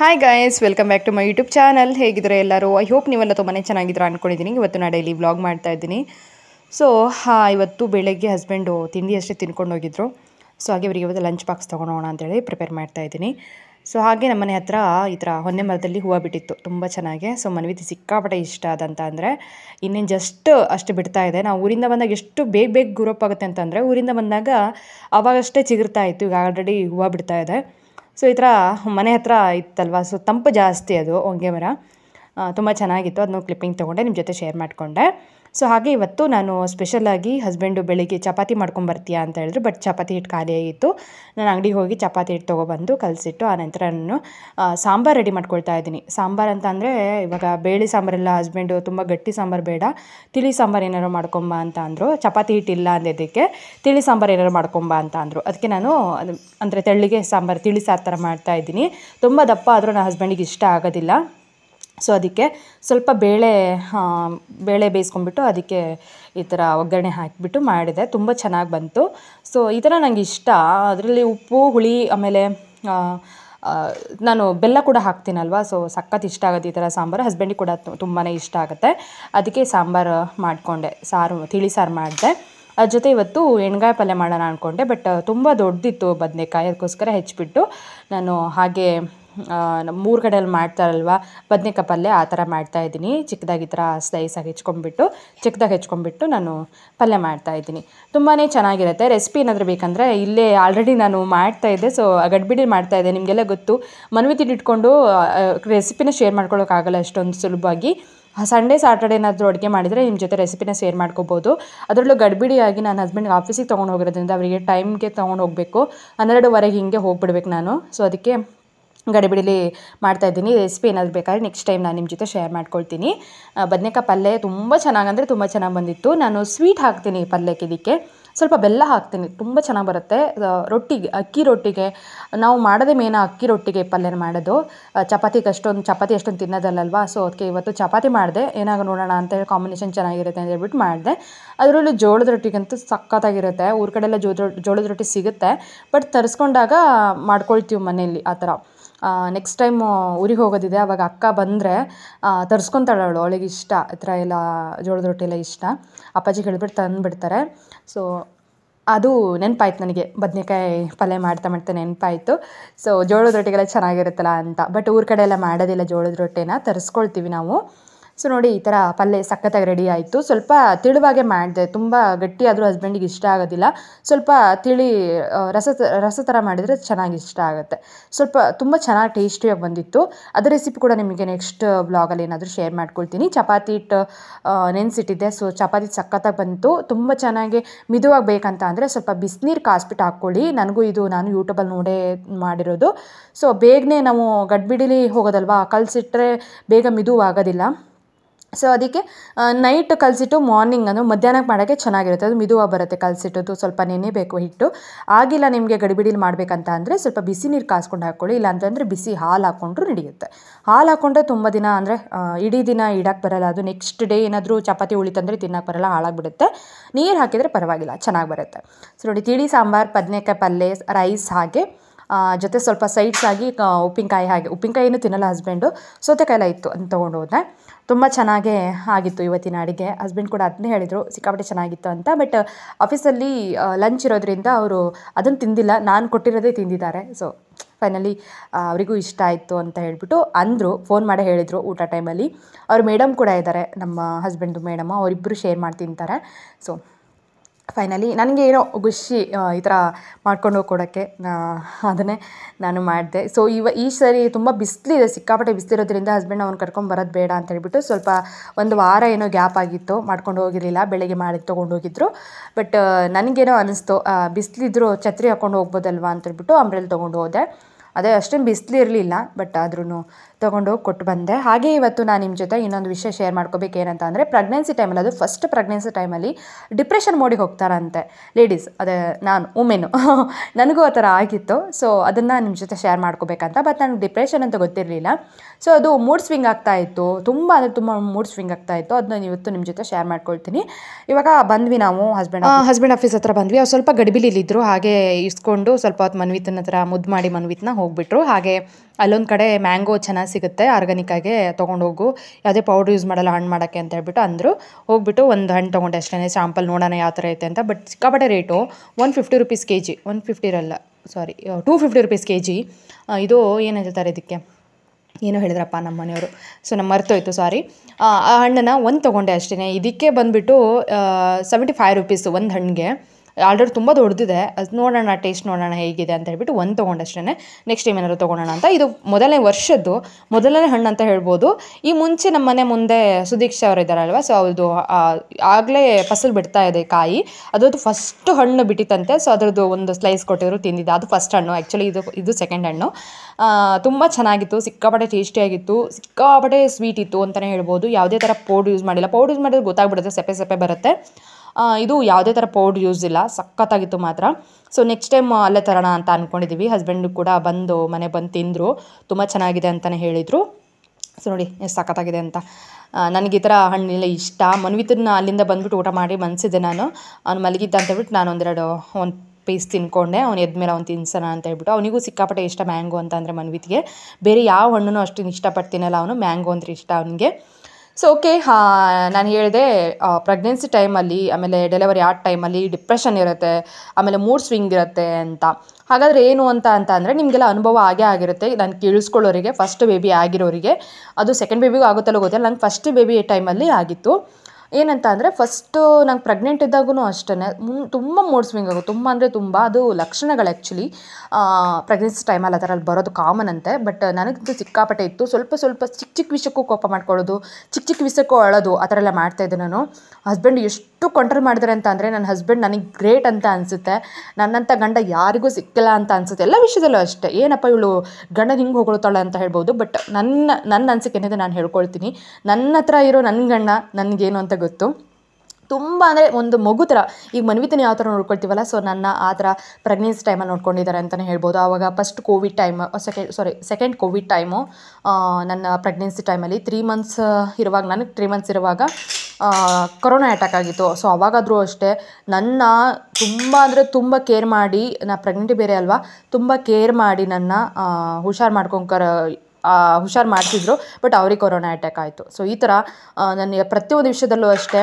hi guys welcome back to my YouTube channel ಹೇಗಿದ್ರೆ ಎಲ್ಲರೂ I hope ನೀವೆಲ್ಲ ತುಂಬಾ ಚೆನ್ನಾಗಿದ್ರು ಅಂದ್ಕೊಂಡಿದ್ದೀನಿ ಇವತ್ತು ನಾನು ಡೈಲಿ ವ್ಲಾಗ್ ಮಾಡ್ತಾ ಇದ್ದೀನಿ ಸೊ ಹಾಂ ಇವತ್ತು ಬೆಳಗ್ಗೆ ಹಸ್ಬೆಂಡು ತಿಂಡಿ ಅಷ್ಟೇ ತಿನ್ಕೊಂಡು ಹೋಗಿದ್ರು ಸೊ ಹಾಗೆ ಅವರಿಗೆ ಇವತ್ತು ಲಂಚ್ ಬಾಕ್ಸ್ ತೊಗೊಳೋಣ ಅಂತೇಳಿ ಪ್ರಿಪೇರ್ ಮಾಡ್ತಾ ಇದ್ದೀನಿ ಸೊ ಹಾಗೆ ನಮ್ಮ ಮನೆ ಹತ್ರ ಈ ಥರ ಹೊನ್ನೆ ಮರದಲ್ಲಿ ಹೂವು ಬಿಟ್ಟಿತ್ತು ತುಂಬ ಚೆನ್ನಾಗಿ ಸೊ ಮನವಿ ಸಿಕ್ಕಾಪಟ್ಟೆ ಇಷ್ಟ ಅದಂತ ಅಂದರೆ ಇನ್ನೇನು ಜಸ್ಟ್ ಅಷ್ಟು ಬಿಡ್ತಾ ಇದೆ ನಾವು ಊರಿಂದ ಬಂದಾಗ ಎಷ್ಟು ಬೇಗ ಬೇಗ ಗುರಪ್ ಆಗುತ್ತೆ ಅಂತಂದರೆ ಊರಿಂದ ಬಂದಾಗ ಅವಾಗಷ್ಟೇ ಚಿಗುರ್ತಾ ಇತ್ತು ಈಗ ಆಲ್ರೆಡಿ ಹೂವು ಬಿಡ್ತಾ ಇದೆ ಸೊ ಈ ಥರ ಮನೆ ಹತ್ರ ಇತ್ತಲ್ವ ಸೊ ತಂಪು ಜಾಸ್ತಿ ಅದು ಹೊಂಗೆ ಮರ ತುಂಬ ಚೆನ್ನಾಗಿತ್ತು ಅದನ್ನು ಕ್ಲಿಪ್ಪಿಂಗ್ ತೊಗೊಂಡೆ ನಿಮ್ಮ ಜೊತೆ ಶೇರ್ ಮಾಡಿಕೊಂಡೆ ಸೊ ಹಾಗೆ ಇವತ್ತು ನಾನು ಸ್ಪೆಷಲಾಗಿ ಹಸ್ಬೆಂಡು ಬೆಳಿಗ್ಗೆ ಚಪಾತಿ ಮಾಡ್ಕೊಂಬರ್ತೀಯಾ ಅಂತ ಹೇಳಿದ್ರು ಬಟ್ ಚಪಾತಿ ಹಿಟ್ಟು ಖಾಲಿಯಾಗಿತ್ತು ನಾನು ಅಂಗಡಿಗೆ ಹೋಗಿ ಚಪಾತಿ ಹಿಟ್ಟು ತೊಗೊಬಂದು ಕಲಸಿಟ್ಟು ಆನಂತರ ನಾನು ಸಾಂಬಾರು ರೆಡಿ ಮಾಡ್ಕೊಳ್ತಾ ಇದ್ದೀನಿ ಸಾಂಬಾರು ಅಂತ ಅಂದರೆ ಇವಾಗ ಬೇಳೆ ಸಾಂಬಾರೆಲ್ಲ ಹಸ್ಬೆಂಡು ತುಂಬ ಗಟ್ಟಿ ಸಾಂಬಾರು ಬೇಡ ತಿಳಿ ಸಾಂಬಾರು ಏನಾರು ಮಾಡ್ಕೊಂಬ ಅಂತ ಅಂದರು ಚಪಾತಿ ಹಿಟ್ಟಿಲ್ಲ ಅಂದಿದ್ದಕ್ಕೆ ತಿಳಿ ಸಾಂಬಾರು ಏನಾರು ಮಾಡ್ಕೊಂಬ ಅಂತ ಅಂದರು ಅದಕ್ಕೆ ನಾನು ಅಂದರೆ ತೆಳ್ಳಿಗೆ ಸಾಂಬಾರು ತಿಳಿ ಸಾರು ಥರ ಇದ್ದೀನಿ ತುಂಬ ದಪ್ಪ ಆದರೂ ನನ್ನ ಹಸ್ಬೆಂಡಿಗೆ ಇಷ್ಟ ಆಗೋದಿಲ್ಲ ಸೊ ಅದಕ್ಕೆ ಸ್ವಲ್ಪ ಬೇಳೆ ಬೇಳೆ ಬೇಯಿಸ್ಕೊಂಡ್ಬಿಟ್ಟು ಅದಕ್ಕೆ ಈ ಥರ ಒಗ್ಗರಣೆ ಹಾಕಿಬಿಟ್ಟು ಮಾಡಿದೆ ತುಂಬ ಚೆನ್ನಾಗಿ ಬಂತು ಸೊ ಈ ಥರ ನನಗೆ ಇಷ್ಟ ಅದರಲ್ಲಿ ಉಪ್ಪು ಹುಳಿ ಆಮೇಲೆ ನಾನು ಬೆಲ್ಲ ಕೂಡ ಹಾಕ್ತೀನಲ್ವಾ ಸೊ ಸಖತ್ ಇಷ್ಟ ಆಗುತ್ತೆ ಈ ಥರ ಸಾಂಬಾರು ಹಸ್ಬೆಂಡಿಗೆ ಕೂಡ ತುಂಬಾ ಇಷ್ಟ ಆಗುತ್ತೆ ಅದಕ್ಕೆ ಸಾಂಬಾರು ಮಾಡಿಕೊಂಡೆ ಸಾರು ತಿಳಿ ಸಾರು ಮಾಡಿದೆ ಅದ್ರ ಜೊತೆ ಇವತ್ತು ಎಣ್ಗಾಯಿ ಪಲ್ಯ ಮಾಡೋಣ ಅಂದ್ಕೊಂಡೆ ಬಟ್ ತುಂಬ ದೊಡ್ಡದಿತ್ತು ಬದನೇಕಾಯಿ ಅದಕ್ಕೋಸ್ಕರ ಹೆಚ್ಚಿಬಿಟ್ಟು ನಾನು ಹಾಗೆ ನಮ್ಮ ಮೂರು ಕಡೆಯಲ್ಲಿ ಮಾಡ್ತಾರಲ್ವ ಬದನೇಕಾಯಿ ಪಲ್ಯ ಆ ಥರ ಮಾಡ್ತಾಯಿದ್ದೀನಿ ಚಿಕ್ಕದಾಗಿ ಈ ಥರ ಸ್ಲೈಸಾಗಿ ಹೆಚ್ಕೊಂಡ್ಬಿಟ್ಟು ಚಿಕ್ಕದಾಗಿ ಹೆಚ್ಕೊಂಡ್ಬಿಟ್ಟು ನಾನು ಪಲ್ಯ ಮಾಡ್ತಾಯಿದ್ದೀನಿ ತುಂಬಾ ಚೆನ್ನಾಗಿರುತ್ತೆ ರೆಸಿಪಿ ಏನಾದರೂ ಬೇಕಂದರೆ ಇಲ್ಲೇ ಆಲ್ರೆಡಿ ನಾನು ಮಾಡ್ತಾ ಇದ್ದೆ ಸೊ ಗಡ್ಬಿಡಿ ಮಾಡ್ತಾ ಇದ್ದೆ ನಿಮಗೆಲ್ಲ ಗೊತ್ತು ಮನವಿ ತಿಂಡಿಟ್ಕೊಂಡು ರೆಸಿಪಿನ ಶೇರ್ ಮಾಡ್ಕೊಳ್ಳೋಕ್ಕಾಗಲ್ಲ ಅಷ್ಟೊಂದು ಸುಲಭವಾಗಿ ಸಂಡೇ ಸ್ಯಾಟರ್ಡೇ ಏನಾದರೂ ಅಡುಗೆ ಮಾಡಿದರೆ ನಿಮ್ಮ ಜೊತೆ ರೆಸಿಪಿನ ಶೇರ್ ಮಾಡ್ಕೋಬೋದು ಅದರಲ್ಲೂ ಗಡ್ಬಿಡಿಯಾಗಿ ನಾನು ಹಸ್ಬೆಂಡ್ಗೆ ಆಫೀಸಿಗೆ ತೊಗೊಂಡು ಹೋಗಿರೋದ್ರಿಂದ ಅವರಿಗೆ ಟೈಮ್ಗೆ ತೊಗೊಂಡು ಹೋಗಬೇಕು ಹನ್ನೆರಡುವರೆಗೆ ಹಿಂಗೆ ಹೋಗಿಬಿಡ್ಬೇಕು ನಾನು ಸೊ ಅದಕ್ಕೆ ಗಡಿಬಿಡಿಲಿ ಮಾಡ್ತಾಯಿದ್ದೀನಿ ರೆಸಿಪಿ ಏನಾದರೂ ಬೇಕಾದ್ರೆ ನೆಕ್ಸ್ಟ್ ಟೈಮ್ ನಾನು ನಿಮ್ಮ ಜೊತೆ ಶೇರ್ ಮಾಡ್ಕೊಳ್ತೀನಿ ಬದನೆಕಾಯಿ ಪಲ್ಯ ತುಂಬ ಚೆನ್ನಾಗಂದರೆ ತುಂಬ ಚೆನ್ನಾಗಿ ಬಂದಿತ್ತು ನಾನು ಸ್ವೀಟ್ ಹಾಕ್ತೀನಿ ಪಲ್ಯಕ್ಕೆ ಇದಕ್ಕೆ ಸ್ವಲ್ಪ ಬೆಲ್ಲ ಹಾಕ್ತೀನಿ ತುಂಬ ಚೆನ್ನಾಗಿ ಬರುತ್ತೆ ರೊಟ್ಟಿಗೆ ಅಕ್ಕಿ ರೊಟ್ಟಿಗೆ ನಾವು ಮಾಡೋದೇ ಮೇನ ಅಕ್ಕಿ ರೊಟ್ಟಿಗೆ ಪಲ್ಯನ ಮಾಡೋದು ಚಪಾತಿಗೆ ಅಷ್ಟೊಂದು ಚಪಾತಿ ಅಷ್ಟೊಂದು ತಿನ್ನೋದಲ್ಲಲ್ವ ಸೊ ಅದಕ್ಕೆ ಇವತ್ತು ಚಪಾತಿ ಮಾಡಿದೆ ಏನಾಗ ನೋಡೋಣ ಅಂತ ಹೇಳಿ ಕಾಂಬಿನೇಷನ್ ಚೆನ್ನಾಗಿರುತ್ತೆ ಅಂತ ಹೇಳ್ಬಿಟ್ಟು ಮಾಡಿದೆ ಅದರಲ್ಲೂ ಜೋಳದ ರೊಟ್ಟಿಗಂತೂ ಸಖತ್ತಾಗಿರುತ್ತೆ ಊರ ಎಲ್ಲ ಜೋಳದ ಜೋಳದ ರೊಟ್ಟಿ ಸಿಗುತ್ತೆ ಬಟ್ ತರಿಸ್ಕೊಂಡಾಗ ಮಾಡ್ಕೊಳ್ತೀವಿ ಮನೆಯಲ್ಲಿ ಆ ಥರ ನೆಕ್ಸ್ಟ್ ಟೈಮು ಊರಿಗೆ ಹೋಗೋದಿದೆ ಆವಾಗ ಅಕ್ಕ ಬಂದರೆ ತರ್ಸ್ಕೊತಾಳೆ ಅವಳು ಅವಳಿಗೆ ಇಷ್ಟ ಆ ಥರ ಎಲ್ಲ ಜೋಳದ ರೊಟ್ಟಿ ಎಲ್ಲ ಇಷ್ಟ ಅಪ್ಪಾಜಿ ಹೇಳ್ಬಿಟ್ಟು ತಂದುಬಿಡ್ತಾರೆ ಸೊ ಅದು ನೆನಪಾಯ್ತು ನನಗೆ ಬದನೆಕಾಯಿ ಪಲ್ಯ ಮಾಡ್ತಾ ಮಾಡ್ತಾ ನೆನಪಾಯಿತು ಸೊ ಜೋಳದ ರೊಟ್ಟಿಗೆಲ್ಲ ಚೆನ್ನಾಗಿರುತ್ತಲ್ಲ ಅಂತ ಬಟ್ ಊರ ಕಡೆ ಎಲ್ಲ ಮಾಡೋದಿಲ್ಲ ಜೋಳದ ರೊಟ್ಟಿನ ತರಿಸ್ಕೊಳ್ತೀವಿ ನಾವು ಸೊ ನೋಡಿ ಈ ಥರ ಪಲ್ಯ ಸಖತ್ತಾಗಿ ರೆಡಿ ಆಯಿತು ಸ್ವಲ್ಪ ತಿಳುವಾಗೆ ಮಾಡಿದೆ ತುಂಬ ಆದರೂ ಹಸ್ಬೆಂಡಿಗೆ ಇಷ್ಟ ಆಗೋದಿಲ್ಲ ಸ್ವಲ್ಪ ತಿಳಿ ರಸ ರಸ ಥರ ಮಾಡಿದರೆ ಚೆನ್ನಾಗಿ ಇಷ್ಟ ಆಗುತ್ತೆ ಸ್ವಲ್ಪ ತುಂಬ ಚೆನ್ನಾಗಿ ಟೇಸ್ಟಿಯಾಗಿ ಬಂದಿತ್ತು ಅದರ ರೆಸಿಪಿ ಕೂಡ ನಿಮಗೆ ನೆಕ್ಸ್ಟ್ ಬ್ಲಾಗಲ್ಲಿ ಏನಾದರೂ ಶೇರ್ ಮಾಡ್ಕೊಳ್ತೀನಿ ಚಪಾತಿ ಹಿಟ್ಟು ನೆನೆಸಿಟ್ಟಿದ್ದೆ ಸೊ ಚಪಾತಿ ಸಖತ್ತಾಗಿ ಬಂತು ತುಂಬ ಚೆನ್ನಾಗಿ ಮಿದುವಾಗಿ ಬೇಕಂತ ಅಂದರೆ ಸ್ವಲ್ಪ ಬಿಸಿನೀರು ಕಾಸ್ಬಿಟ್ಟು ಹಾಕ್ಕೊಳ್ಳಿ ನನಗೂ ಇದು ನಾನು ಯೂಟ್ಯೂಬಲ್ಲಿ ನೋಡೇ ಮಾಡಿರೋದು ಸೊ ಬೇಗನೆ ನಾವು ಗಡ್ಬಿಡಿಲಿ ಹೋಗೋದಲ್ವಾ ಕಲಸಿಟ್ರೆ ಬೇಗ ಮಿದುವಾಗೋದಿಲ್ಲ ಸೊ ಅದಕ್ಕೆ ನೈಟ್ ಕಲಸಿಟ್ಟು ಮಾರ್ನಿಂಗ್ ಅಂದರೆ ಮಧ್ಯಾಹ್ನಕ್ಕೆ ಮಾಡೋಕ್ಕೆ ಚೆನ್ನಾಗಿರುತ್ತೆ ಅದು ಮಿದುವ ಬರುತ್ತೆ ಕಲಸಿಟ್ಟದ್ದು ಸ್ವಲ್ಪ ನೆನೆಯಬೇಕು ಹಿಟ್ಟು ಆಗಿಲ್ಲ ನಿಮಗೆ ಗಡಿಬಿಡಿಲಿ ಮಾಡಬೇಕಂತ ಅಂದರೆ ಸ್ವಲ್ಪ ಬಿಸಿ ನೀರು ಕಾಸ್ಕೊಂಡು ಹಾಕ್ಕೊಳ್ಳಿ ಇಲ್ಲ ಅಂತಂದರೆ ಬಿಸಿ ಹಾಲು ಹಾಕ್ಕೊಂಡ್ರೂ ನಡೆಯುತ್ತೆ ಹಾಲು ಹಾಕ್ಕೊಂಡ್ರೆ ತುಂಬ ದಿನ ಅಂದರೆ ಇಡೀ ದಿನ ಇಡಕ್ಕೆ ಬರಲ್ಲ ಅದು ನೆಕ್ಸ್ಟ್ ಡೇ ಏನಾದರೂ ಚಪಾತಿ ಉಳಿತಂದರೆ ತಿನ್ನಕ್ಕೆ ಬರಲ್ಲ ಹಾಳಾಗ್ಬಿಡುತ್ತೆ ನೀರು ಹಾಕಿದರೆ ಪರವಾಗಿಲ್ಲ ಚೆನ್ನಾಗಿ ಬರುತ್ತೆ ಸೊ ನೋಡಿ ತಿಳಿ ಸಾಂಬಾರು ಬದನೆಕಾಯಿ ಪಲ್ಯ ರೈಸ್ ಹಾಗೆ ಜೊತೆ ಸ್ವಲ್ಪ ಸೈಡ್ಸ್ ಆಗಿ ಉಪ್ಪಿನಕಾಯಿ ಹಾಗೆ ಉಪ್ಪಿನಕಾಯಿನೂ ತಿನ್ನಲ್ಲ ಹಸ್ಬೆಂಡು ಸೌತೆಕಾಯಿಲ್ಲ ಇತ್ತು ಅಂತ ತೊಗೊಂಡು ಹೋದೆ ತುಂಬ ಚೆನ್ನಾಗೇ ಆಗಿತ್ತು ಇವತ್ತಿನ ಅಡುಗೆ ಹಸ್ಬೆಂಡ್ ಕೂಡ ಅದನ್ನೇ ಹೇಳಿದರು ಸಿಕ್ಕಾಪಟ್ಟೆ ಚೆನ್ನಾಗಿತ್ತು ಅಂತ ಬಟ್ ಆಫೀಸಲ್ಲಿ ಲಂಚ್ ಇರೋದ್ರಿಂದ ಅವರು ಅದನ್ನು ತಿಂದಿಲ್ಲ ನಾನು ಕೊಟ್ಟಿರೋದೇ ತಿಂದಿದ್ದಾರೆ ಸೊ ಫೈನಲಿ ಅವರಿಗೂ ಇಷ್ಟ ಆಯಿತು ಅಂತ ಹೇಳಿಬಿಟ್ಟು ಅಂದರು ಫೋನ್ ಮಾಡೇ ಹೇಳಿದರು ಊಟ ಟೈಮಲ್ಲಿ ಅವ್ರ ಮೇಡಮ್ ಕೂಡ ಇದ್ದಾರೆ ನಮ್ಮ ಹಸ್ಬೆಂಡು ಮೇಡಮ್ ಅವರಿಬ್ಬರು ಶೇರ್ ಮಾಡಿ ತಿಂತಾರೆ ಸೊ ಫೈನಲಿ ನನಗೆ ಏನೋ ಖುಷಿ ಈ ಥರ ಮಾಡ್ಕೊಂಡು ಹೋಗಿ ಕೊಡೋಕ್ಕೆ ಅದನ್ನೇ ನಾನು ಮಾಡಿದೆ ಸೊ ಇವ ಈ ಸರಿ ತುಂಬ ಬಿಸಿಲಿದೆ ಸಿಕ್ಕಾಪಟ್ಟೆ ಬಿಸಿಲಿರೋದ್ರಿಂದ ಹಸ್ಬೆಂಡ್ ಅವ್ನು ಕರ್ಕೊಂಡು ಬರೋದು ಬೇಡ ಅಂತ ಹೇಳ್ಬಿಟ್ಟು ಸ್ವಲ್ಪ ಒಂದು ವಾರ ಏನೋ ಗ್ಯಾಪ್ ಆಗಿತ್ತು ಮಾಡ್ಕೊಂಡು ಹೋಗಿರಲಿಲ್ಲ ಬೆಳಗ್ಗೆ ಮಾಡಿ ತೊಗೊಂಡು ಹೋಗಿದ್ರು ಬಟ್ ನನಗೇನೋ ಅನ್ನಿಸ್ತು ಬಿಸಿಲಿದ್ರು ಛತ್ರಿ ಹಾಕ್ಕೊಂಡು ಹೋಗ್ಬೋದಲ್ವಾ ಅಂತೇಳ್ಬಿಟ್ಟು ಅಂಬ್ರೆಲ್ ತೊಗೊಂಡು ಹೋದೆ ಅದೇ ಅಷ್ಟೇನು ಬಿಸಿಲು ಇರಲಿಲ್ಲ ಬಟ್ ಆದ್ರೂ ತೊಗೊಂಡೋಗಿ ಕೊಟ್ಟು ಬಂದೆ ಹಾಗೆ ಇವತ್ತು ನಾನು ನಿಮ್ಮ ಜೊತೆ ಇನ್ನೊಂದು ವಿಷಯ ಶೇರ್ ಮಾಡ್ಕೋಬೇಕು ಏನಂತ ಅಂದರೆ ಪ್ರೆಗ್ನೆನ್ಸಿ ಟೈಮಲ್ಲಿ ಅದು ಫಸ್ಟ್ ಪ್ರೆಗ್ನೆನ್ಸಿ ಟೈಮಲ್ಲಿ ಡಿಪ್ರೆಷನ್ ಮೋಡಿಗೆ ಹೋಗ್ತಾರಂತೆ ಲೇಡೀಸ್ ಅದೇ ನಾನು ಉಮೆನು ನನಗೂ ಆ ಥರ ಆಗಿತ್ತು ಸೊ ಅದನ್ನು ನಿಮ್ಮ ಜೊತೆ ಶೇರ್ ಮಾಡ್ಕೋಬೇಕಂತ ಬಟ್ ನನಗೆ ಡಿಪ್ರೆಷನ್ ಅಂತ ಗೊತ್ತಿರಲಿಲ್ಲ ಸೊ ಅದು ಮೂಡ್ ಸ್ವಿಂಗ್ ಆಗ್ತಾ ಇತ್ತು ತುಂಬ ಅಂದರೆ ತುಂಬ ಮೂಡ್ ಸ್ವಿಂಗ್ ಆಗ್ತಾ ಇತ್ತು ಅದನ್ನ ಇವತ್ತು ನಿಮ್ಮ ಜೊತೆ ಶೇರ್ ಮಾಡ್ಕೊಳ್ತೀನಿ ಇವಾಗ ಬಂದ್ವಿ ನಾವು ಹಸ್ಬೆಂಡ್ ಹಸ್ಬೆಂಡ್ ಆಫೀಸ್ ಹತ್ರ ಬಂದ್ವಿ ಅವ್ರು ಸ್ವಲ್ಪ ಗಡಿಬಿಲಿಲ್ಲಿದ್ದರು ಹಾಗೆ ಇಸ್ಕೊಂಡು ಸ್ವಲ್ಪ ಹೊತ್ತು ಮನ್ವಿತನ ಹತ್ರ ಮುದ್ದು ಮಾಡಿ ಮನ್ವಿತ್ನ ಹೋಗ್ಬಿಟ್ರು ಹಾಗೆ ಅಲ್ಲೊಂದು ಕಡೆ ಮ್ಯಾಂಗೋ ಚೆನ್ನಾಗಿ ಸಿಗುತ್ತೆ ಆರ್ಗಾನಿಕ್ಕಾಗೆ ತೊಗೊಂಡೋಗು ಯಾವುದೇ ಪೌಡ್ರ್ ಯೂಸ್ ಮಾಡಲ್ಲ ಹಣ್ಣು ಮಾಡೋಕ್ಕೆ ಅಂತ ಹೇಳ್ಬಿಟ್ಟು ಅಂದರು ಹೋಗ್ಬಿಟ್ಟು ಒಂದು ಹಣ್ಣು ತೊಗೊಂಡೆ ಅಷ್ಟೇ ಸ್ಯಾಂಪಲ್ ನೋಡೋಣ ಯಾವ ಥರ ಐತೆ ಅಂತ ಬಟ್ ಸಿಕ್ಕಾಪಟ್ಟೆ rate one fifty rupees K G one fifty ಇರಲ್ಲ sorry two fifty rupees K G ಇದು ಏನು ಹೇಳ್ತಾರೆ ಇದಕ್ಕೆ ಏನೋ ಹೇಳಿದ್ರಪ್ಪ ನಮ್ಮ ಮನೆಯವರು ಸೊ ನಮ್ಮ ಮರ್ತೋಯ್ತು ಸಾರಿ ಆ ಹಣ್ಣನ್ನು ಒಂದು ತೊಗೊಂಡೆ ಅಷ್ಟೇ ಇದಕ್ಕೆ ಬಂದುಬಿಟ್ಟು ಸೆವೆಂಟಿ ಫೈವ್ ರುಪೀಸು ಒಂದು ಹಣ್ಣಿಗೆ ಆಲ್ರೆಡಿ ತುಂಬ ದೊಡ್ಡದಿದೆ ಅದು ನೋಡೋಣ ಟೇಸ್ಟ್ ನೋಡೋಣ ಹೇಗಿದೆ ಅಂತ ಹೇಳ್ಬಿಟ್ಟು ಒಂದು ತೊಗೊಂಡು ಅಷ್ಟೇ ನೆಕ್ಸ್ಟ್ ಟೈಮ್ ಏನಾದ್ರು ತೊಗೊಳೋಣ ಅಂತ ಇದು ಮೊದಲನೇ ವರ್ಷದ್ದು ಮೊದಲನೇ ಹಣ್ಣು ಅಂತ ಹೇಳ್ಬೋದು ಈ ಮುಂಚೆ ನಮ್ಮ ಮನೆ ಮುಂದೆ ಸುದೀಕ್ಷಾ ಅವರು ಇದ್ದಾರಲ್ವ ಸೊ ಅವ್ರದ್ದು ಆಗಲೇ ಫಸಲು ಬಿಡ್ತಾ ಇದೆ ಕಾಯಿ ಅದರದ್ದು ಫಸ್ಟ್ ಹಣ್ಣು ಬಿಟ್ಟಿತ್ತಂತೆ ಸೊ ಅದರದ್ದು ಒಂದು ಸ್ಲೈಸ್ ಕೊಟ್ಟಿದ್ರು ತಿಂದಿದ್ದೆ ಅದು ಫಸ್ಟ್ ಹಣ್ಣು ಆ್ಯಕ್ಚುಲಿ ಇದು ಇದು ಸೆಕೆಂಡ್ ಹಣ್ಣು ತುಂಬ ಚೆನ್ನಾಗಿತ್ತು ಸಿಕ್ಕಾಪಟ್ಟೆ ಟೇಸ್ಟಿಯಾಗಿತ್ತು ಸಿಕ್ಕಾಪಟ್ಟೆ ಸ್ವೀಟ್ ಇತ್ತು ಅಂತಲೇ ಹೇಳ್ಬೋದು ಯಾವುದೇ ಥರ ಪೌಡ್ ಯೂಸ್ ಮಾಡಿಲ್ಲ ಪೌಡ್ ಯೂಸ್ ಮಾಡಿದ್ರೆ ಗೊತ್ತಾಗ್ಬಿಡುತ್ತೆ ಸೆಪೆ ಸೆಪೆ ಬರುತ್ತೆ ಇದು ಯಾವುದೇ ಥರ ಪೌಡ್ರ್ ಯೂಸ್ ಇಲ್ಲ ಸಖತ್ತಾಗಿತ್ತು ಮಾತ್ರ ಸೊ ನೆಕ್ಸ್ಟ್ ಟೈಮ್ ಅಲ್ಲೇ ತರೋಣ ಅಂತ ಅಂದ್ಕೊಂಡಿದ್ದೀವಿ ಹಸ್ಬೆಂಡ್ ಕೂಡ ಬಂದು ಮನೆ ಬಂದು ತಿಂದರು ತುಂಬ ಚೆನ್ನಾಗಿದೆ ಅಂತಲೇ ಹೇಳಿದರು ಸೊ ನೋಡಿ ಎಷ್ಟು ಸಖತ್ತಾಗಿದೆ ಅಂತ ನನಗೆ ಈ ಥರ ಹಣ್ಣಿಲ್ಲ ಇಷ್ಟ ಮನ್ವಿತನ ಅಲ್ಲಿಂದ ಬಂದುಬಿಟ್ಟು ಊಟ ಮಾಡಿ ಮನಸ್ಸಿದೆ ನಾನು ಅವ್ನು ಮಲಗಿದ್ದ ಅಂತ ಹೇಳ್ಬಿಟ್ಟು ನಾನು ಒಂದೆರಡು ಒಂದು ಪೀಸ್ ತಿನ್ಕೊಂಡೆ ಅವ್ನು ಎದ್ಮೇಲೆ ಮೇಲೆ ಅವ್ನು ತಿನ್ಸೋಣ ಅಂತ ಹೇಳ್ಬಿಟ್ಟು ಅವನಿಗೂ ಸಿಕ್ಕಾಪಟ್ಟೆ ಇಷ್ಟ ಮ್ಯಾಂಗೋ ಅಂತ ಅಂದರೆ ಮನ್ವಿತಿಗೆ ಬೇರೆ ಯಾವ ಹಣ್ಣು ಅಷ್ಟು ಇಷ್ಟಪಟ್ಟು ತಿನ್ನಲ್ಲ ಅವನು ಮ್ಯಾಂಗೋ ಅಂದರೆ ಇಷ್ಟ ಅವನಿಗೆ ಸೊ ಓಕೆ ನಾನು ಹೇಳಿದೆ ಪ್ರೆಗ್ನೆನ್ಸಿ ಟೈಮಲ್ಲಿ ಆಮೇಲೆ ಡೆಲಿವರಿ ಆ ಟೈಮಲ್ಲಿ ಡಿಪ್ರೆಷನ್ ಇರುತ್ತೆ ಆಮೇಲೆ ಮೂಡ್ ಸ್ವಿಂಗ್ ಇರುತ್ತೆ ಅಂತ ಹಾಗಾದರೆ ಏನು ಅಂತ ಅಂತ ಅಂದರೆ ನಿಮಗೆಲ್ಲ ಅನುಭವ ಆಗೇ ಆಗಿರುತ್ತೆ ನಾನು ಕೇಳಿಸ್ಕೊಳ್ಳೋರಿಗೆ ಫಸ್ಟ್ ಬೇಬಿ ಆಗಿರೋರಿಗೆ ಅದು ಸೆಕೆಂಡ್ ಬೇಬಿಗೂ ಆಗುತ್ತಲ್ಲೋ ಗೊತ್ತಿಲ್ಲ ನಂಗೆ ಫಸ್ಟ್ ಬೇಬಿ ಟೈಮಲ್ಲಿ ಆಗಿತ್ತು ಏನಂತ ಅಂದರೆ ಫಸ್ಟು ನಂಗೆ ಪ್ರೆಗ್ನೆಂಟ್ ಇದ್ದಾಗೂ ಅಷ್ಟೇ ತುಂಬ ಮೂಡ್ ಸ್ವಿಂಗ್ ಆಗೋದು ತುಂಬ ಅಂದರೆ ತುಂಬ ಅದು ಲಕ್ಷಣಗಳು ಆ್ಯಕ್ಚುಲಿ ಪ್ರೆಗ್ನೆನ್ಸಿ ಟೈಮಲ್ಲಿ ಆ ಥರ ಬರೋದು ಕಾಮನ್ ಅಂತೆ ಬಟ್ ನನಗಂತೂ ಸಿಕ್ಕಾಪಟ್ಟೆ ಇತ್ತು ಸ್ವಲ್ಪ ಸ್ವಲ್ಪ ಚಿಕ್ಕ ಚಿಕ್ಕ ವಿಷಯಕ್ಕೂ ಕೋಪ ಮಾಡ್ಕೊಳ್ಳೋದು ಚಿಕ್ಕ ಚಿಕ್ಕ ವಿಷಯಕ್ಕೂ ಅಳೋದು ಆ ಥರ ಎಲ್ಲ ಮಾಡ್ತಾಯಿದ್ದೆ ನಾನು ಹಸ್ಬೆಂಡ್ ಎಷ್ಟು ಕಂಟ್ರೋಲ್ ಮಾಡಿದರೆ ಅಂತ ಅಂದರೆ ನನ್ನ ಹಸ್ಬೆಂಡ್ ನನಗೆ ಗ್ರೇಟ್ ಅಂತ ಅನಿಸುತ್ತೆ ನನ್ನಂಥ ಗಂಡ ಯಾರಿಗೂ ಸಿಕ್ಕಿಲ್ಲ ಅಂತ ಅನಿಸುತ್ತೆ ಎಲ್ಲ ವಿಷಯದಲ್ಲೂ ಅಷ್ಟೇ ಏನಪ್ಪ ಇವಳು ಗಂಡ ಹಿಂಗೆ ಹೊಗಳ್ತಾಳೆ ಅಂತ ಹೇಳ್ಬೋದು ಬಟ್ ನನ್ನ ನನ್ನ ಅನಿಸಿಕೆ ಏನಿದೆ ನಾನು ಹೇಳ್ಕೊಳ್ತೀನಿ ನನ್ನ ಹತ್ರ ಇರೋ ನನ್ನ ಗಂಡ ನನಗೇನು ಅಂತ ಗೊತ್ತು ತುಂಬ ಅಂದರೆ ಒಂದು ಮಗು ಥರ ಈಗ ಮನ್ವಿತನ ಯಾವ ಥರ ನೋಡ್ಕೊಳ್ತೀವಲ್ಲ ಸೊ ನನ್ನ ಆ ಥರ ಪ್ರೆಗ್ನೆನ್ಸಿ ಟೈಮಲ್ಲಿ ನೋಡ್ಕೊಂಡಿದ್ದಾರೆ ಅಂತಲೇ ಹೇಳ್ಬೋದು ಆವಾಗ first Covid time second sorry second Covid time ನನ್ನ ಪ್ರೆಗ್ನೆನ್ಸಿ ಟೈಮಲ್ಲಿ ತ್ರೀ ಮಂತ್ಸ್ ಇರುವಾಗ ನನಗೆ ತ್ರೀ ಮಂತ್ಸ್ ಇರುವಾಗ ಕೊರೋನಾ ಅಟ್ಯಾಕ್ ಆಗಿತ್ತು ಸೊ ಅವಾಗಾದರೂ ಅಷ್ಟೇ ನನ್ನ ತುಂಬ ಅಂದರೆ ತುಂಬ ಕೇರ್ ಮಾಡಿ ನಾ ಪ್ರೆಗ್ನೆಂಟಿ ಬೇರೆ ಅಲ್ವಾ ತುಂಬ ಕೇರ್ ಮಾಡಿ ನನ್ನ ಹುಷಾರು ಮಾಡ್ಕೊಂಡು ಹುಷಾರು ಮಾಡ್ತಿದ್ರು ಬಟ್ ಅವ್ರಿಗೆ ಕೊರೋನಾ ಅಟ್ಯಾಕ್ ಆಯಿತು ಸೊ ಈ ಥರ ನನಗೆ ಪ್ರತಿಯೊಂದು ವಿಷಯದಲ್ಲೂ ಅಷ್ಟೇ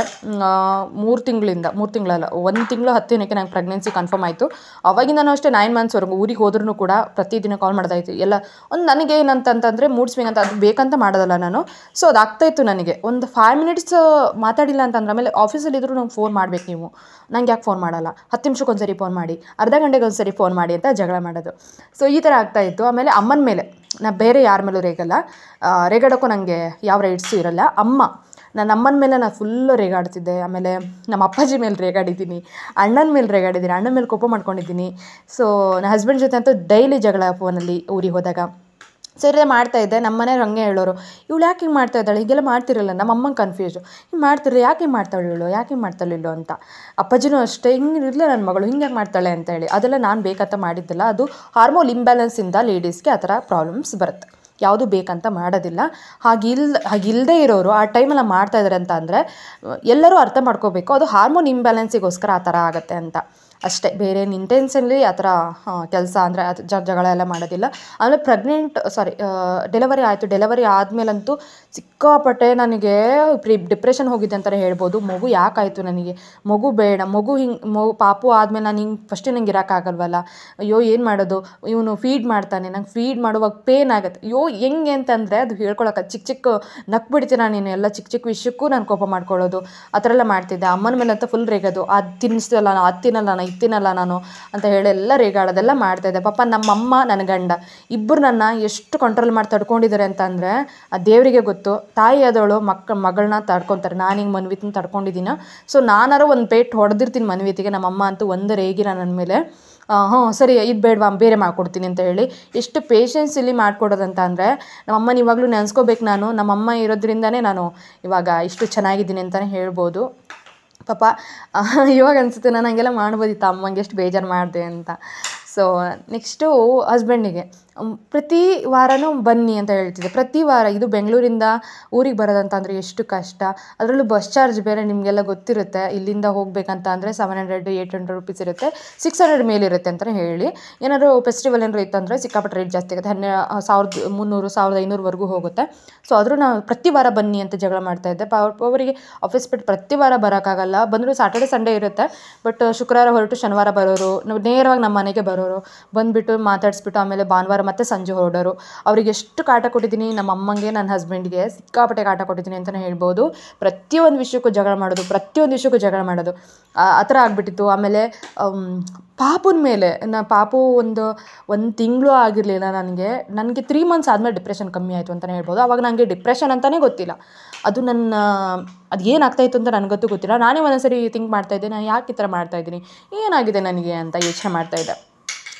ಮೂರು ತಿಂಗಳಿಂದ ಮೂರು ತಿಂಗಳಲ್ಲ ಒಂದು ತಿಂಗಳು ಹತ್ತು ದಿನಕ್ಕೆ ನಂಗೆ ಪ್ರೆಗ್ನೆನ್ಸಿ ಕನ್ಫರ್ಮ್ ಆಯಿತು ಅವಾಗಿಂದನೂ ಅಷ್ಟೇ ನೈನ್ ಮಂತ್ಸ್ವರೆಗೂ ಊರಿಗೆ ಹೋದ್ರೂ ಕೂಡ ಪ್ರತಿದಿನ ಕಾಲ್ ಮಾಡ್ತಾಯಿತ್ತು ಎಲ್ಲ ಒಂದು ನನಗೆ ಏನಂತಂತಂದರೆ ಮೂಡ್ ಸ್ವಿಂಗ್ ಅಂತ ಅದು ಬೇಕಂತ ಮಾಡೋದಲ್ಲ ನಾನು ಸೊ ಅದು ಆಗ್ತಾಯಿತ್ತು ನನಗೆ ಒಂದು ಫೈವ್ ಮಿನಿಟ್ಸ್ ಮಾತಾಡಿಲ್ಲ ಅಂತಂದ್ರೆ ಆಮೇಲೆ ಆಫೀಸಲ್ಲಿದ್ದರೂ ನಂಗೆ ಫೋನ್ ಮಾಡಬೇಕು ನೀವು ನಂಗೆ ಯಾಕೆ ಫೋನ್ ಮಾಡಲ್ಲ ಹತ್ತು ನಿಮಿಷಕ್ಕೆ ಫೋನ್ ಮಾಡಿ ಅರ್ಧ ಗಂಟೆಗೆ ಒಂದ್ಸರಿ ಫೋನ್ ಮಾಡಿ ಅಂತ ಜಗಳ ಮಾಡೋದು ಸೊ ಈ ಥರ ಆಗ್ತಾಯಿತ್ತು ಆಮೇಲೆ ಅಮ್ಮನ ಮೇಲೆ ನಾ ಬೇರೆ ಯಾರ ಮೇಲೂ ರೇಗಲ್ಲ ರೇಗಾಡೋಕ್ಕೂ ನನಗೆ ಯಾವ ರೈಟ್ಸು ಇರಲ್ಲ ಅಮ್ಮ ನನ್ನ ಅಮ್ಮನ ಮೇಲೆ ನಾನು ಫುಲ್ಲು ರೇಗಾಡ್ತಿದ್ದೆ ಆಮೇಲೆ ನಮ್ಮ ಅಪ್ಪಾಜಿ ಮೇಲೆ ರೇಗಾಡಿದ್ದೀನಿ ಅಣ್ಣನ ಮೇಲೆ ರೇಗಾಡಿದ್ದೀನಿ ಅಣ್ಣನ ಮೇಲೆ ಕೋಪ ಮಾಡ್ಕೊಂಡಿದ್ದೀನಿ ಸೊ ನನ್ನ ಹಸ್ಬೆಂಡ್ ಜೊತೆ ಅಂತೂ ಡೈಲಿ ಜಗಳ ಫೋನಲ್ಲಿ ಊರಿಗೆ ಹೋದಾಗ ಸರಿ ಮಾಡ್ತಾಯಿದ್ದೆ ನಮ್ಮ ಮನೆಯವ್ರು ಹಂಗೆ ಹೇಳೋರು ಇವಳು ಯಾಕೆ ಹಿಂಗೆ ಮಾಡ್ತಾ ಇದ್ದಾಳೆ ಹೀಗೆಲ್ಲ ಮಾಡ್ತಿರಲ್ಲ ನಮ್ಮ ಅಮ್ಮಂಗೆ ಕನ್ಫ್ಯೂಸು ಹಿಂಗೆ ಮಾಡ್ತಿರೋ ಯಾಕೆ ಹಿಂಗೆ ಇವಳು ಯಾಕೆ ಹಿಂಗೆ ಮಾಡ್ತಾಳಿಲ್ಲೋ ಅಂತ ಅಪ್ಪಾಜಿನೂ ಅಷ್ಟೇ ಹಿಂಗೆ ಇರಲಿಲ್ಲ ನನ್ನ ಮಗಳು ಹಿಂಗೆ ಮಾಡ್ತಾಳೆ ಅಂತ ಹೇಳಿ ಅದೆಲ್ಲ ನಾನು ಬೇಕಂತ ಮಾಡಿದ್ದಲ್ಲ ಅದು ಹಾರ್ಮೋನ್ ಇಂಬ್ಯಾಲೆನ್ಸಿಂದ ಲೇಡೀಸ್ಗೆ ಆ ಥರ ಪ್ರಾಬ್ಲಮ್ಸ್ ಬರುತ್ತೆ ಯಾವುದು ಬೇಕಂತ ಮಾಡೋದಿಲ್ಲ ಹಾಗಿಲ್ ಹಾಗಿಲ್ಲದೆ ಇರೋರು ಆ ಟೈಮಲ್ಲಿ ಮಾಡ್ತಾ ಇದ್ದಾರೆ ಅಂತ ಅಂದರೆ ಎಲ್ಲರೂ ಅರ್ಥ ಮಾಡ್ಕೋಬೇಕು ಅದು ಹಾರ್ಮೋನ್ ಇಂಬ್ಯಾಲೆನ್ಸಿಗೋಸ್ಕರ ಆ ಥರ ಆಗುತ್ತೆ ಅಂತ ಅಷ್ಟೇ ಬೇರೆ ಇಂಟೆನ್ಸನ್ಲಿ ಆ ಥರ ಕೆಲಸ ಅಂದರೆ ಅದು ಜಗಳ ಎಲ್ಲ ಮಾಡೋದಿಲ್ಲ ಆಮೇಲೆ ಪ್ರೆಗ್ನೆಂಟ್ ಸಾರಿ ಡೆಲಿವರಿ ಆಯಿತು ಡೆಲಿವರಿ ಆದಮೇಲಂತೂ ಸಿಕ್ಕಾಪಟ್ಟೆ ನನಗೆ ಪ್ರಿ ಡಿಪ್ರೆಷನ್ ಹೋಗಿದ್ದೆ ಅಂತಾರೆ ಹೇಳ್ಬೋದು ಮಗು ಯಾಕಾಯಿತು ನನಗೆ ಮಗು ಬೇಡ ಮಗು ಹಿಂಗೆ ಮಗು ಪಾಪು ಆದಮೇಲೆ ನಾನು ಹಿಂಗೆ ಫಸ್ಟು ನಂಗೆ ಇರೋಕ್ಕಾಗಲ್ವಲ್ಲ ಅಯ್ಯೋ ಏನು ಮಾಡೋದು ಇವನು ಫೀಡ್ ಮಾಡ್ತಾನೆ ನಂಗೆ ಫೀಡ್ ಮಾಡುವಾಗ ಪೇನ್ ಆಗುತ್ತೆ ಅಯ್ಯೋ ಹೆಂಗೆ ಅಂತಂದರೆ ಅದು ಹೇಳ್ಕೊಳಕ್ಕೆ ಚಿಕ್ಕ ಚಿಕ್ಕ ನಕ್ ಬಿಡ್ತೀನಿ ನಾನು ಎಲ್ಲ ಚಿಕ್ಕ ಚಿಕ್ಕ ವಿಷಯಕ್ಕೂ ನಾನು ಕೋಪ ಮಾಡ್ಕೊಳ್ಳೋದು ಆ ಥರ ಎಲ್ಲ ಮಾಡ್ತಿದ್ದೆ ಅಮ್ಮನ ಮೇಲೆ ಅಂತ ಫುಲ್ ರೇಗೋದು ಅದು ತಿನ್ನಿಸ್ತಲ್ಲ ನಾನು ಅದು ತಿನ್ನಲ್ಲ ನಾನು ಇತ್ತಿನಲ್ಲ ನಾನು ಅಂತ ಹೇಳಿ ಎಲ್ಲ ರೇಗಾಡೋದೆಲ್ಲ ಮಾಡ್ತಾಯಿದ್ದೆ ಪಾಪ ನಮ್ಮ ಅಮ್ಮ ನನ್ನ ಗಂಡ ಇಬ್ಬರು ನನ್ನ ಎಷ್ಟು ಕಂಟ್ರೋಲ್ ಮಾಡಿ ತಡ್ಕೊಂಡಿದ್ದಾರೆ ಅಂತಂದರೆ ಆ ದೇವರಿಗೆ ಗೊತ್ತು ಗೊತ್ತು ತಾಯಿ ಆದವಳು ಮಕ್ಕ ಮಗಳನ್ನ ತಡ್ಕೊತಾರೆ ನಾನು ಹಿಂಗೆ ಮನ್ವಿತನ ತಡ್ಕೊಂಡಿದ್ದೀನ ಸೊ ನಾನಾರು ಒಂದು ಪೇಟ್ ಹೊಡೆದಿರ್ತೀನಿ ಮನ್ವಿತಿಗೆ ನಮ್ಮಮ್ಮ ಅಂತೂ ಒಂದು ರೇಗಿರ ನನ್ನ ಮೇಲೆ ಹ್ಞೂ ಸರಿ ಇದು ಬೇಡವಾ ಬೇರೆ ಮಾಡ್ಕೊಡ್ತೀನಿ ಅಂತ ಹೇಳಿ ಎಷ್ಟು ಪೇಷನ್ಸ್ ಇಲ್ಲಿ ಮಾಡ್ಕೊಡೋದಂತ ಅಂದರೆ ನಮ್ಮಮ್ಮನ ಇವಾಗಲೂ ನೆನೆಸ್ಕೋಬೇಕು ನಾನು ನಮ್ಮಮ್ಮ ಇರೋದ್ರಿಂದನೇ ನಾನು ಇವಾಗ ಇಷ್ಟು ಚೆನ್ನಾಗಿದ್ದೀನಿ ಅಂತಲೇ ಹೇಳ್ಬೋದು ಪಾಪ ಇವಾಗ ಅನಿಸುತ್ತೆ ನಾನು ಹಂಗೆಲ್ಲ ಮಾಡ್ಬೋದಿತ್ತು ಅಮ್ಮಂಗೆ ಎಷ್ಟು ಬೇಜಾರು ಮಾಡಿದೆ ಅಂತ ಸೊ ನೆಕ್ಸ್ಟು ಹಸ್ಬೆಂಡಿಗೆ ಪ್ರತಿ ವಾರವೂ ಬನ್ನಿ ಅಂತ ಹೇಳ್ತಿದ್ದೆ ಪ್ರತಿ ವಾರ ಇದು ಬೆಂಗಳೂರಿಂದ ಊರಿಗೆ ಬರೋದಂತ ಅಂದರೆ ಎಷ್ಟು ಕಷ್ಟ ಅದರಲ್ಲೂ ಬಸ್ ಚಾರ್ಜ್ ಬೇರೆ ನಿಮಗೆಲ್ಲ ಗೊತ್ತಿರುತ್ತೆ ಇಲ್ಲಿಂದ ಹೋಗಬೇಕಂತ ಅಂದರೆ seven hundred eight hundred rupees ಇರುತ್ತೆ ಸಿಕ್ಸ್ ಹಂಡ್ರೆಡ್ ಮೇಲಿರುತ್ತೆ ಅಂತಲೇ ಹೇಳಿ ಏನಾದರೂ ಫೆಸ್ಟಿವಲ್ ಏನಾರು ಇತ್ತು ಅಂದರೆ ಸಿಕ್ಕಾಪಟ್ಟೆ ರೇಟ್ ಜಾಸ್ತಿ ಆಗುತ್ತೆ ಹನ್ನೆ ಸಾವಿರದ ಮುನ್ನೂರು ಸಾವಿರದ ಐನೂರವರೆಗೂ ಹೋಗುತ್ತೆ ಸೊ ಆದರೂ ನಾವು ಪ್ರತಿ ವಾರ ಬನ್ನಿ ಅಂತ ಜಗಳ ಮಾಡ್ತಾ ಇದ್ದೆ ಅವರಿಗೆ ಆಫೀಸ್ ಬಿಟ್ಟು ಪ್ರತಿ ವಾರ ಬರೋಕ್ಕಾಗಲ್ಲ ಬಂದರೂ ಸಾಟರ್ಡೆ ಸಂಡೇ ಇರುತ್ತೆ ಬಟ್ ಶುಕ್ರವಾರ ಹೊರಟು ಶನಿವಾರ ಬರೋರು ನಾವು ನೇರವಾಗಿ ನಮ್ಮ ಮನೆಗೆ ಬರೋರು ಬಂದುಬಿಟ್ಟು ಮಾತಾಡಿಸ್ಬಿಟ್ಟು ಆಮೇಲೆ ಭಾನುವಾರ ಮತ್ತು ಸಂಜೆ ಹೊರಡೋರು ಅವ್ರಿಗೆ ಎಷ್ಟು ಕಾಟ ಕೊಟ್ಟಿದ್ದೀನಿ ನಮ್ಮ ಅಮ್ಮಂಗೆ ನನ್ನ ಹಸ್ಬೆಂಡ್ಗೆ ಸಿಕ್ಕಾಪಟ್ಟೆ ಕಾಟ ಕೊಟ್ಟಿದ್ದೀನಿ ಅಂತಲೇ ಹೇಳ್ಬೋದು ಪ್ರತಿಯೊಂದು ವಿಷಯಕ್ಕೂ ಜಗಳ ಮಾಡೋದು ಪ್ರತಿಯೊಂದು ವಿಷಯಕ್ಕೂ ಜಗಳ ಮಾಡೋದು ಆ ಥರ ಆಗಿಬಿಟ್ಟಿತ್ತು ಆಮೇಲೆ ಪಾಪುನ ಮೇಲೆ ನಾ ಪಾಪು ಒಂದು ಒಂದು ತಿಂಗಳು ಆಗಿರಲಿಲ್ಲ ನನಗೆ ನನಗೆ ತ್ರೀ ಮಂತ್ಸ್ ಆದಮೇಲೆ ಡಿಪ್ರೆಷನ್ ಕಮ್ಮಿ ಆಯಿತು ಅಂತಲೇ ಹೇಳ್ಬೋದು ಆವಾಗ ನನಗೆ ಡಿಪ್ರೆಷನ್ ಅಂತಲೇ ಗೊತ್ತಿಲ್ಲ ಅದು ನನ್ನ ಅದು ಏನಾಗ್ತಾಯಿತ್ತು ಅಂತ ನನಗಂತೂ ಗೊತ್ತಿಲ್ಲ ನಾನೇ ಒಂದೊಂದ್ಸರಿ ಥಿಂಕ್ ಮಾಡ್ತಾಯಿದ್ದೆ ನಾನು ಯಾಕೆ ಈ ಥರ ಮಾಡ್ತಾಯಿದ್ದೀನಿ ಏನಾಗಿದೆ ನನಗೆ ಅಂತ ಯೋಚನೆ ಮಾಡ್ತಾಯಿದ್ದೆ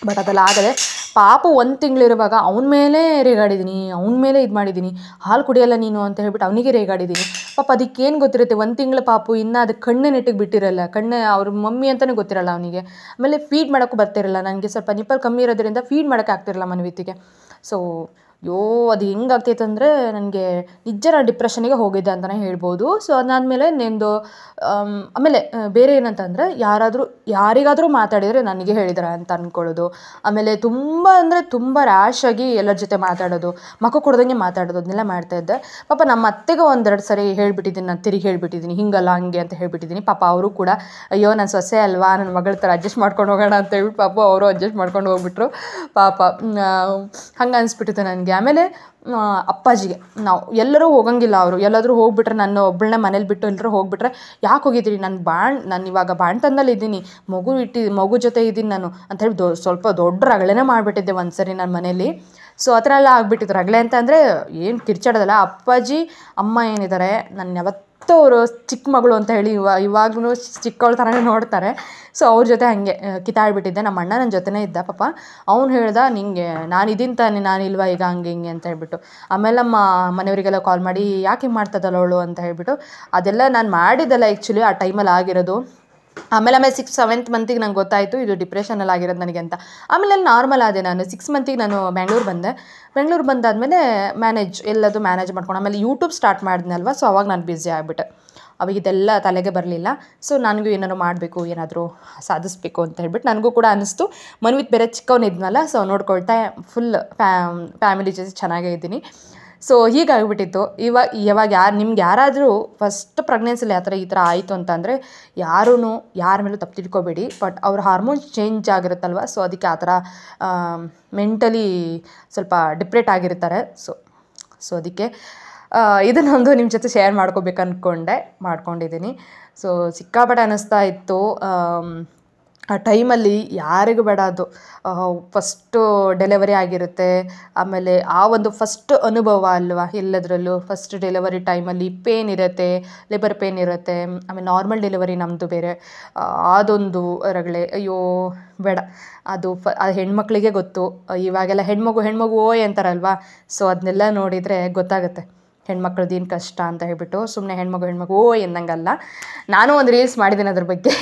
ಬಟ್ ಅದೆಲ್ಲ ಆಗದೆ ಪಾಪು ಒಂದು ತಿಂಗಳಿರುವಾಗ ಅವನ ಮೇಲೆ ರೇಗಾಡಿದ್ದೀನಿ ಅವನ ಮೇಲೆ ಇದು ಮಾಡಿದ್ದೀನಿ ಹಾಲು ಕುಡಿಯಲ್ಲ ನೀನು ಅಂತ ಹೇಳ್ಬಿಟ್ಟು ಅವನಿಗೆ ರೇಗಾಡಿದ್ದೀನಿ ಪಾಪ ಅದಕ್ಕೇನು ಗೊತ್ತಿರುತ್ತೆ ಒಂದು ತಿಂಗಳ ಪಾಪು ಇನ್ನೂ ಅದು ಕಣ್ಣು ನೆಟ್ಟಿಗೆ ಬಿಟ್ಟಿರಲ್ಲ ಕಣ್ಣು ಅವ್ರ ಮಮ್ಮಿ ಅಂತಲೇ ಗೊತ್ತಿರಲ್ಲ ಅವನಿಗೆ ಆಮೇಲೆ ಫೀಡ್ ಮಾಡೋಕ್ಕೂ ಬರ್ತಿರಲ್ಲ ನನಗೆ ಸ್ವಲ್ಪ ನಿಪ್ಪಲ್ ಕಮ್ಮಿ ಇರೋದ್ರಿಂದ ಫೀಡ್ ಮಾಡೋಕ್ಕಾಗ್ತಿರಲ್ಲ ಆಗ್ತಿರಲ್ಲ ಸೊ ಅಯ್ಯೋ ಅದು ಹೆಂಗಾಗ್ತೈತೆ ಅಂದರೆ ನನಗೆ ನಿಜ ನಾನು ಡಿಪ್ರೆಷನಿಗೆ ಹೋಗಿದ್ದೆ ಅಂತಲೇ ಹೇಳ್ಬೋದು ಸೊ ಅದಾದಮೇಲೆ ನಿಂದು ಆಮೇಲೆ ಬೇರೆ ಏನಂತಂದರೆ ಯಾರಾದರೂ ಯಾರಿಗಾದರೂ ಮಾತಾಡಿದರೆ ನನಗೆ ಹೇಳಿದ್ರೆ ಅಂತ ಅಂದ್ಕೊಳ್ಳೋದು ಆಮೇಲೆ ತುಂಬ ಅಂದರೆ ತುಂಬ ಆಗಿ ಎಲ್ಲರ ಜೊತೆ ಮಾತಾಡೋದು ಮಕ್ಕ ಕೊಡ್ದಂಗೆ ಮಾತಾಡೋದು ಅದನ್ನೆಲ್ಲ ಮಾಡ್ತಾಯಿದ್ದೆ ಪಾಪ ನಮ್ಮ ಅತ್ತೆಗೆ ಒಂದೆರಡು ಸರಿ ಹೇಳಿಬಿಟ್ಟಿದ್ದೀನಿ ನಾನು ತಿರುಗಿ ಹೇಳ್ಬಿಟ್ಟಿದ್ದೀನಿ ಹಿಂಗಲ್ಲ ಹಂಗೆ ಅಂತ ಹೇಳಿಬಿಟ್ಟಿದ್ದೀನಿ ಪಾಪ ಅವರು ಕೂಡ ಅಯ್ಯೋ ನಾನು ಸೊಸೆ ಅಲ್ವಾ ನನ್ನ ಮಗಳ ಥರ ಅಡ್ಜಸ್ಟ್ ಮಾಡ್ಕೊಂಡು ಹೋಗೋಣ ಅಂತ ಹೇಳ್ಬಿಟ್ಟು ಪಾಪ ಅವರು ಅಡ್ಜಸ್ಟ್ ಮಾಡ್ಕೊಂಡು ಹೋಗ್ಬಿಟ್ರು ಪಾಪ ಹಂಗೆ ಅನಿಸ್ಬಿಟ್ಟಿದೆ ನನಗೆ ನನಗೆ ಆಮೇಲೆ ಅಪ್ಪಾಜಿಗೆ ನಾವು ಎಲ್ಲರೂ ಹೋಗಂಗಿಲ್ಲ ಅವರು ಎಲ್ಲಾದರೂ ಹೋಗಿಬಿಟ್ರೆ ನಾನು ಒಬ್ಬಳನ್ನೇ ಮನೇಲಿ ಬಿಟ್ಟು ಎಲ್ಲರೂ ಹೋಗಿಬಿಟ್ರೆ ಯಾಕೆ ಹೋಗಿದ್ದೀರಿ ನಾನು ಬಾಣ್ ನಾನು ಇವಾಗ ಬಾಣ್ತನದಲ್ಲಿ ಇದ್ದೀನಿ ಮಗು ಇಟ್ಟು ಮಗು ಜೊತೆ ಇದ್ದೀನಿ ನಾನು ಅಂಥೇಳಿ ದೊ ಸ್ವಲ್ಪ ದೊಡ್ಡ ರಗಳೆನೇ ಮಾಡಿಬಿಟ್ಟಿದ್ದೆ ಒಂದು ಸರಿ ನನ್ನ ಮನೇಲಿ ಸೊ ಆ ಥರ ಎಲ್ಲ ಆಗಿಬಿಟ್ಟಿದ್ರು ರಗಳೆ ಅಂತ ಅಂದರೆ ಏನು ಕಿರ್ಚಾಡೋದಲ್ಲ ಅಪ್ಪಾಜಿ ಅಮ್ಮ ಏನಿದ್ದಾರೆ ನಾನು ಯಾವತ್ತು ಅವರು ಚಿಕ್ಕ ಮಗಳು ಅಂತ ಹೇಳಿ ಇವ ಇವಾಗೂ ಚಿಕ್ಕವಳ ಥರನೇ ನೋಡ್ತಾರೆ ಸೊ ಅವ್ರ ಜೊತೆ ಹಾಗೆ ಕಿತ್ತಾಡ್ಬಿಟ್ಟಿದ್ದೆ ನಮ್ಮ ಅಣ್ಣ ನನ್ನ ಜೊತೆನೇ ಇದ್ದ ಪಾಪ ಅವ್ನು ಹೇಳ್ದ ನಿಂಗೆ ನಾನು ಇದೀನಿ ತಾನೆ ಇಲ್ವಾ ಈಗ ಹಂಗೆ ಹಿಂಗೆ ಅಂತ ಹೇಳ್ಬಿಟ್ಟು ಆಮೇಲೆ ನಮ್ಮ ಮನೆಯವರಿಗೆಲ್ಲ ಕಾಲ್ ಮಾಡಿ ಯಾಕೆ ಮಾಡ್ತದಲ್ಲ ಅವಳು ಅಂತ ಹೇಳ್ಬಿಟ್ಟು ಅದೆಲ್ಲ ನಾನು ಮಾಡಿದ್ದೆಲ್ಲ ಆ್ಯಕ್ಚುಲಿ ಆ ಟೈಮಲ್ಲಿ ಆಗಿರೋದು ಆಮೇಲೆ ಆಮೇಲೆ ಸಿಕ್ಸ್ ಸೆವೆಂತ್ ಮಂತಿಗೆ ನಂಗೆ ಗೊತ್ತಾಯಿತು ಇದು ಡಿಪ್ರೆಷನಲ್ಲಿ ಆಗಿರೋದು ನನಗೆ ಅಂತ ಆಮೇಲೆ ಅಲ್ಲಿ ನಾರ್ಮಲ್ ಆದೆ ನಾನು ಸಿಕ್ಸ್ ಮಂತಿಗೆ ನಾನು ಬೆಂಗಳೂರು ಬಂದೆ ಬೆಂಗಳೂರು ಬಂದಾದಮೇಲೆ ಮ್ಯಾನೇಜ್ ಎಲ್ಲದು ಮ್ಯಾನೇಜ್ ಮಾಡ್ಕೊಂಡು ಆಮೇಲೆ ಯೂಟ್ಯೂಬ್ ಸ್ಟಾರ್ಟ್ ಅಲ್ವಾ ಸೊ ಅವಾಗ ನಾನು ಬ್ಯುಸಿ ಆಗಿಬಿಟ್ಟೆ ಅವಾಗ ಇದೆಲ್ಲ ತಲೆಗೆ ಬರಲಿಲ್ಲ ಸೊ ನನಗೂ ಏನಾರು ಮಾಡಬೇಕು ಏನಾದರೂ ಸಾಧಿಸಬೇಕು ಅಂತ ಹೇಳ್ಬಿಟ್ಟು ನನಗೂ ಕೂಡ ಅನಿಸ್ತು ಮನ್ವಿತ್ ಬೇರೆ ಚಿಕ್ಕವನಿದ್ನಲ್ಲ ಸೊ ನೋಡ್ಕೊಳ್ತಾ ಫುಲ್ ಫ್ಯಾಮಿಲಿ ಜೊತೆ ಚೆನ್ನಾಗೇ ಇದ್ದೀನಿ ಸೊ ಹೀಗಾಗಿಬಿಟ್ಟಿತ್ತು ಇವಾಗ ಇವಾಗ ಯಾರು ನಿಮ್ಗೆ ಯಾರಾದರೂ ಫಸ್ಟ್ ಪ್ರೆಗ್ನೆನ್ಸಿಲಿ ಆ ಥರ ಈ ಥರ ಆಯಿತು ಅಂದರೆ ಯಾರೂ ಯಾರ ಮೇಲೂ ತಪ್ಪು ತಿಳ್ಕೊಬೇಡಿ ಬಟ್ ಅವ್ರ ಹಾರ್ಮೋನ್ಸ್ ಚೇಂಜ್ ಆಗಿರುತ್ತಲ್ವ ಸೊ ಅದಕ್ಕೆ ಆ ಥರ ಮೆಂಟಲಿ ಸ್ವಲ್ಪ ಡಿಪ್ರೆಟ್ ಆಗಿರ್ತಾರೆ ಸೊ ಸೊ ಅದಕ್ಕೆ ಇದನ್ನೊಂದು ನಿಮ್ಮ ಜೊತೆ ಶೇರ್ ಮಾಡ್ಕೋಬೇಕು ಅಂದ್ಕೊಂಡೆ ಮಾಡ್ಕೊಂಡಿದ್ದೀನಿ ಸೊ ಸಿಕ್ಕಾಪಟ್ಟೆ ಅನ್ನಿಸ್ತಾ ಇತ್ತು ಆ ಟೈಮಲ್ಲಿ ಯಾರಿಗೂ ಬೇಡ ಅದು ಫಸ್ಟು ಡೆಲಿವರಿ ಆಗಿರುತ್ತೆ ಆಮೇಲೆ ಆ ಒಂದು ಫಸ್ಟ್ ಅನುಭವ ಅಲ್ವಾ ಎಲ್ಲದರಲ್ಲೂ ಫಸ್ಟ್ ಡೆಲಿವರಿ ಟೈಮಲ್ಲಿ ಪೇನ್ ಇರುತ್ತೆ ಲೇಬರ್ ಪೇನ್ ಇರುತ್ತೆ ಆಮೇಲೆ ನಾರ್ಮಲ್ ಡೆಲಿವರಿ ನಮ್ಮದು ಬೇರೆ ಅದೊಂದು ರಗಳೆ ಅಯ್ಯೋ ಬೇಡ ಅದು ಫ ಆ ಹೆಣ್ಮಕ್ಳಿಗೆ ಗೊತ್ತು ಇವಾಗೆಲ್ಲ ಹೆಣ್ಮಗು ಹೆಣ್ಮಗು ಓಯ್ ಅಂತಾರಲ್ವಾ ಸೊ ಅದನ್ನೆಲ್ಲ ನೋಡಿದರೆ ಗೊತ್ತಾಗುತ್ತೆ ಹೆಣ್ಮಕ್ಳದ್ದು ಏನು ಕಷ್ಟ ಅಂತ ಹೇಳ್ಬಿಟ್ಟು ಸುಮ್ಮನೆ ಹೆಣ್ಮಗು ಹೆಣ್ಮಗು ಓ ಎಂದಂಗಲ್ಲ ನಾನು ಒಂದು ರೀಲ್ಸ್ ಮಾಡಿದ್ದೀನಿ ಅದ್ರ ಬಗ್ಗೆ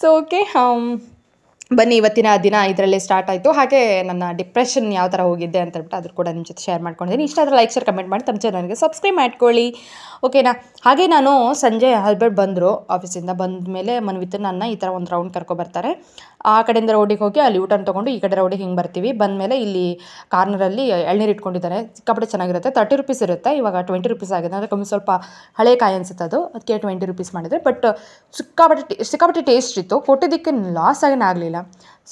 ಸೊ ಓಕೆ um, ಬನ್ನಿ ಇವತ್ತಿನ ದಿನ ಇದರಲ್ಲೇ ಸ್ಟಾರ್ಟ್ ಆಯಿತು ಹಾಗೆ ನನ್ನ ಡಿಪ್ರೆಷನ್ ಯಾವ ಥರ ಹೋಗಿದ್ದೆ ಅಂತ ಹೇಳ್ಬಿಟ್ಟು ಅದ್ರ ಕೂಡ ನಿಮ್ಮ ಜೊತೆ ಶೇರ್ ಮಾಡ್ಕೊಂಡಿದ್ದೀನಿ ಇಷ್ಟ ಆದರೆ ಲೈಕ್ ಶೇರ್ ಕಮೆಂಟ್ ಮಾಡಿ ತಮ್ಮ ಚಾನಲ್ಗೆ ಸಬ್ಸ್ಕ್ರೈಬ್ ಮಾಡ್ಕೊಳ್ಳಿ ಓಕೆನಾ ಹಾಗೆ ನಾನು ಸಂಜೆ ಹಲ್ಬೇಟ್ ಬಂದರು ಆಫೀಸಿಂದ ಬಂದ ಮೇಲೆ ಮನವಿತ್ತು ನನ್ನ ಈ ಥರ ಒಂದು ರೌಂಡ್ ಕರ್ಕೊಬರ್ತಾರೆ ಆ ಕಡೆಯಿಂದ ರೋಡಿಗೆ ಹೋಗಿ ಅಲ್ಲಿ ಊಟನ ತೊಗೊಂಡು ಈ ಕಡೆ ರೋಡಿಗೆ ಹಿಂಗೆ ಬರ್ತೀವಿ ಬಂದಮೇಲೆ ಇಲ್ಲಿ ಕಾರ್ನರಲ್ಲಿ ಎಳ್ನೀರು ಇಟ್ಕೊಂಡಿದ್ದಾರೆ ಸಿಕ್ಕಾಪಟ್ಟೆ ಚೆನ್ನಾಗಿರುತ್ತೆ ತರ್ಟಿ ರುಪೀಸ್ ಇರುತ್ತೆ ಇವಾಗ ಟ್ವೆಂಟಿ ರುಪೀಸ್ ಆಗಿದೆ ಅಂದರೆ ಕಮ್ಮಿ ಸ್ವಲ್ಪ ಹಳೆ ಕಾಯಿ ಅನಿಸುತ್ತೆ ಅದು ಅದಕ್ಕೆ ಟ್ವೆಂಟಿ ರುಪೀಸ್ ಮಾಡಿದರೆ ಬಟ್ ಸಿಕ್ಕಾಪಟ್ಟೆ ಸಿಕ್ಕಾಪಟ್ಟೆ ಟೇಸ್ಟ್ ಇತ್ತು ಕೊಟ್ಟಿದ್ದಕ್ಕೆ ಲಾಸ್ ಆಗಿ ಆಗಲಿಲ್ಲ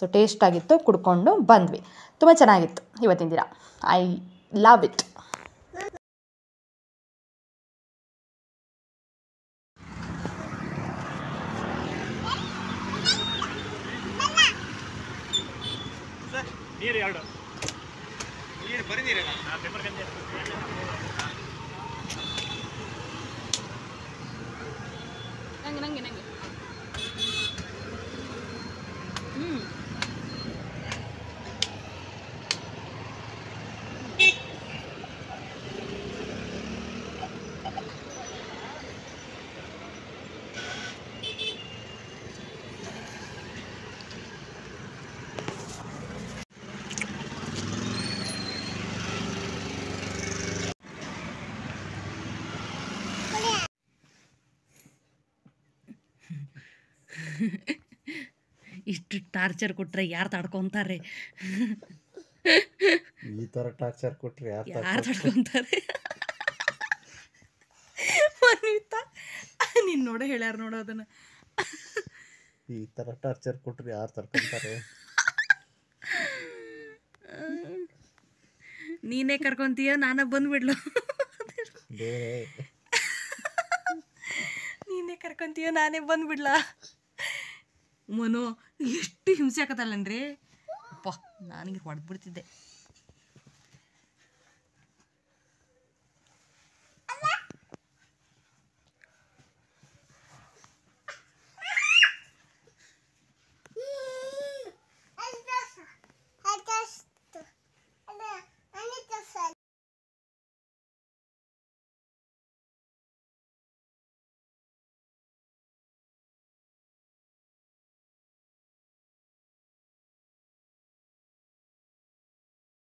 ಸೊ ಟೇಸ್ಟ್ ಆಗಿತ್ತು ಕುಡ್ಕೊಂಡು ಬಂದ್ವಿ ತುಂಬ ಚೆನ್ನಾಗಿತ್ತು ಇವತ್ತಿನ ದಿನ ಐ ಲವ್ ಇಟ್ ನೀರು ಎರಡು ನೀರು ಬರೀ ನೀರಲ್ಲ ಪೇಪರ್ ಗಂಜಿ ನಂಗೆ ನಂಗೆ ನಂಗೆ ಇಷ್ಟು ಟಾರ್ಚರ್ ಕೊಟ್ರೆ ಯಾರು ತಡ್ಕೊಂತಾರೆ ಈ ಥರ ಟಾರ್ಚರ್ ಕೊಟ್ರೆ ಯಾರು ಯಾರು ತಡ್ಕೊಂತಾರೆ ನೀನು ನೋಡೇ ಹೇಳ್ಯಾರ ನೋಡೋದನ್ನ ಅದನ್ನ ಈ ಥರ ಟಾರ್ಚರ್ ಕೊಟ್ರೆ ಯಾರು ತಡ್ಕೊಂತಾರೆ ನೀನೇ ಕರ್ಕೊಂತೀಯ ನಾನೇ ಬಂದ್ಬಿಡ್ಲು ನೀನೇ ಕರ್ಕೊಂತೀಯ ನಾನೇ ಬಂದ್ಬಿಡ್ಲಾ ಮನು ಎಷ್ಟು ಹಿಂಸೆ ಆಕತ್ತಲ್ಲನ್ರಿ ಅಪ್ಪ ನನಗೆ ಹೊಡೆದ್ಬಿಡ್ತಿದ್ದೆ